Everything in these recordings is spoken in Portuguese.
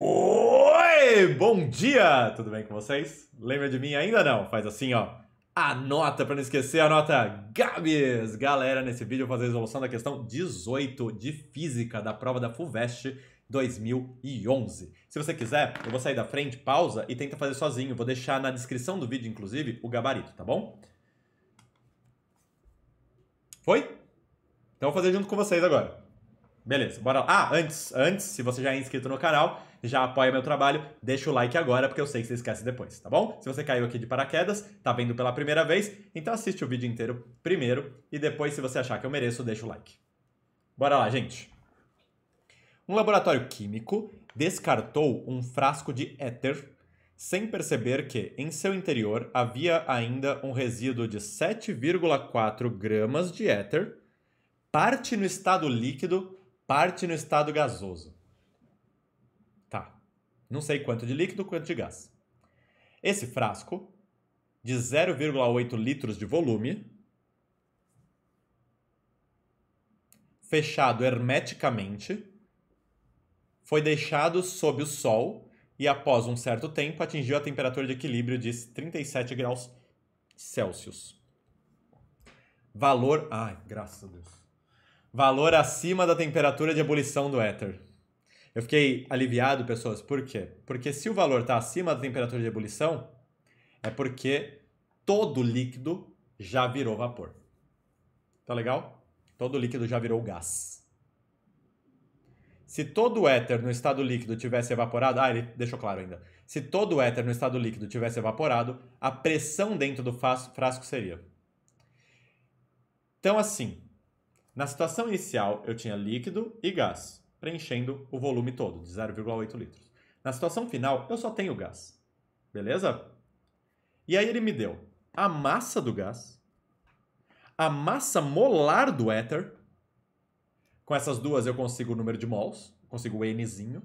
Oi, bom dia! Tudo bem com vocês? Lembra de mim ainda não? Faz assim, ó. Anota para não esquecer, anota Gabs! Galera, nesse vídeo eu vou fazer a resolução da questão 18 de física da prova da FUVEST 2011. Se você quiser, eu vou sair da frente, pausa e tenta fazer sozinho. Vou deixar na descrição do vídeo, inclusive, o gabarito, tá bom? Foi? Então eu vou fazer junto com vocês agora. Beleza, bora lá. Ah, antes, antes, se você já é inscrito no canal, já apoia meu trabalho, deixa o like agora, porque eu sei que você esquece depois, tá bom? Se você caiu aqui de paraquedas, tá vendo pela primeira vez, então assiste o vídeo inteiro primeiro e depois, se você achar que eu mereço, deixa o like. Bora lá, gente! Um laboratório químico descartou um frasco de éter sem perceber que, em seu interior, havia ainda um resíduo de 7,4 gramas de éter, parte no estado líquido, parte no estado gasoso. Não sei quanto de líquido, quanto de gás. Esse frasco, de 0,8 litros de volume, fechado hermeticamente, foi deixado sob o sol e, após um certo tempo, atingiu a temperatura de equilíbrio de 37 graus Celsius. Valor. Ai, graças a Deus. Valor acima da temperatura de ebulição do éter. Eu fiquei aliviado, pessoas. Por quê? Porque se o valor está acima da temperatura de ebulição, é porque todo líquido já virou vapor. Tá legal? Todo líquido já virou gás. Se todo o éter no estado líquido tivesse evaporado, ah, ele deixou claro ainda. Se todo o éter no estado líquido tivesse evaporado, a pressão dentro do frasco seria. Então assim, na situação inicial eu tinha líquido e gás preenchendo o volume todo, de 0,8 litros. Na situação final, eu só tenho gás. Beleza? E aí ele me deu a massa do gás, a massa molar do éter. Com essas duas eu consigo o número de mols, consigo o Nzinho.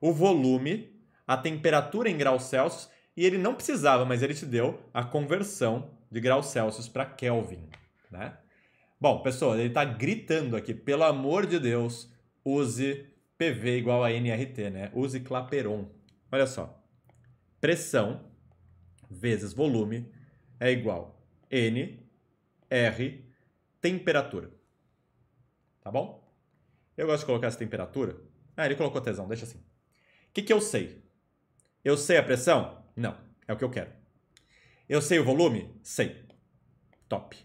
O volume, a temperatura em graus Celsius. E ele não precisava, mas ele te deu a conversão de graus Celsius para Kelvin, né? Bom, pessoal, ele está gritando aqui, pelo amor de Deus, use PV igual a nRT, né? Use Clapeyron. Olha só. Pressão vezes volume é igual N, R, temperatura. Tá bom? Eu gosto de colocar essa temperatura. Ah, ele colocou tesão, deixa assim. O que, que eu sei? Eu sei a pressão? Não, é o que eu quero. Eu sei o volume? Sei. Top.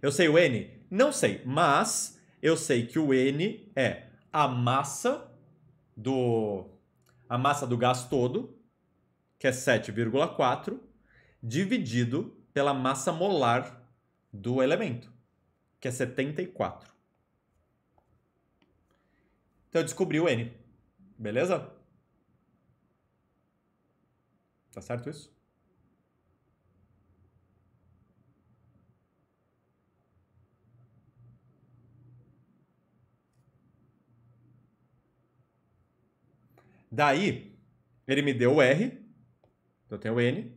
Eu sei o N? Não sei, mas eu sei que o N é a massa do a massa do gás todo, que é 7,4, dividido pela massa molar do elemento, que é 74. Então eu descobri o N. Beleza? Tá certo isso? Daí, ele me deu o R, eu tenho o N,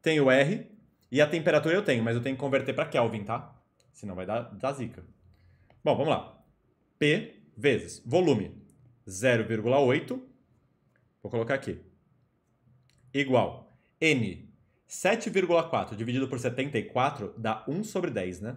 tenho o R, e a temperatura eu tenho, mas eu tenho que converter para Kelvin, tá? Senão vai dar, dar zica. Bom, vamos lá. P vezes volume 0,8, vou colocar aqui, igual N, 7,4 dividido por 74 dá 1 sobre 10, né?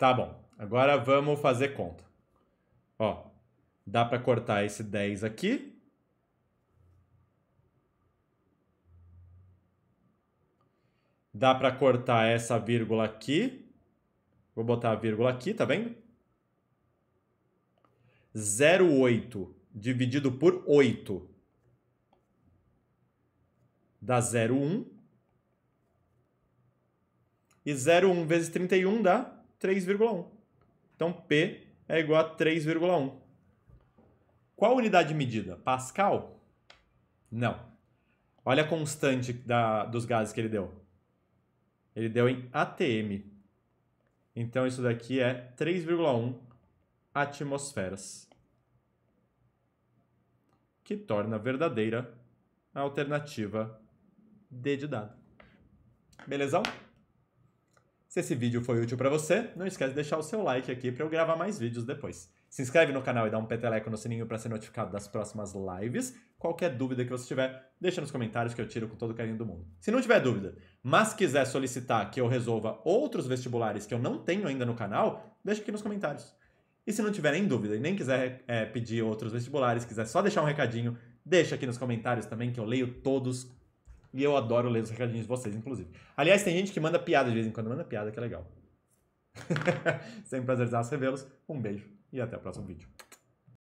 Tá bom. Agora vamos fazer conta. Ó, dá para cortar esse 10 aqui. Dá para cortar essa vírgula aqui. Vou botar a vírgula aqui, tá vendo? 0,8 dividido por 8 dá 0,1. E 0,1 vezes 31 dá 3,1. Então P é igual a 3,1. Qual unidade de medida? Pascal? Não. Olha a constante da, dos gases que ele deu. Ele deu em ATM. Então isso daqui é 3,1 atmosferas. Que torna verdadeira a alternativa D de dado. Belezão? Se esse vídeo foi útil para você, não esquece de deixar o seu like aqui para eu gravar mais vídeos depois. Se inscreve no canal e dá um peteleco no sininho para ser notificado das próximas lives. Qualquer dúvida que você tiver, deixa nos comentários que eu tiro com todo o carinho do mundo. Se não tiver dúvida, mas quiser solicitar que eu resolva outros vestibulares que eu não tenho ainda no canal, deixa aqui nos comentários. E se não tiver nem dúvida e nem quiser é, pedir outros vestibulares, quiser só deixar um recadinho, deixa aqui nos comentários também que eu leio todos e eu adoro ler os recadinhos de vocês, inclusive. Aliás, tem gente que manda piada de vez em quando. Manda piada, que é legal. Sempre prazer em recebê los Um beijo e até o próximo vídeo.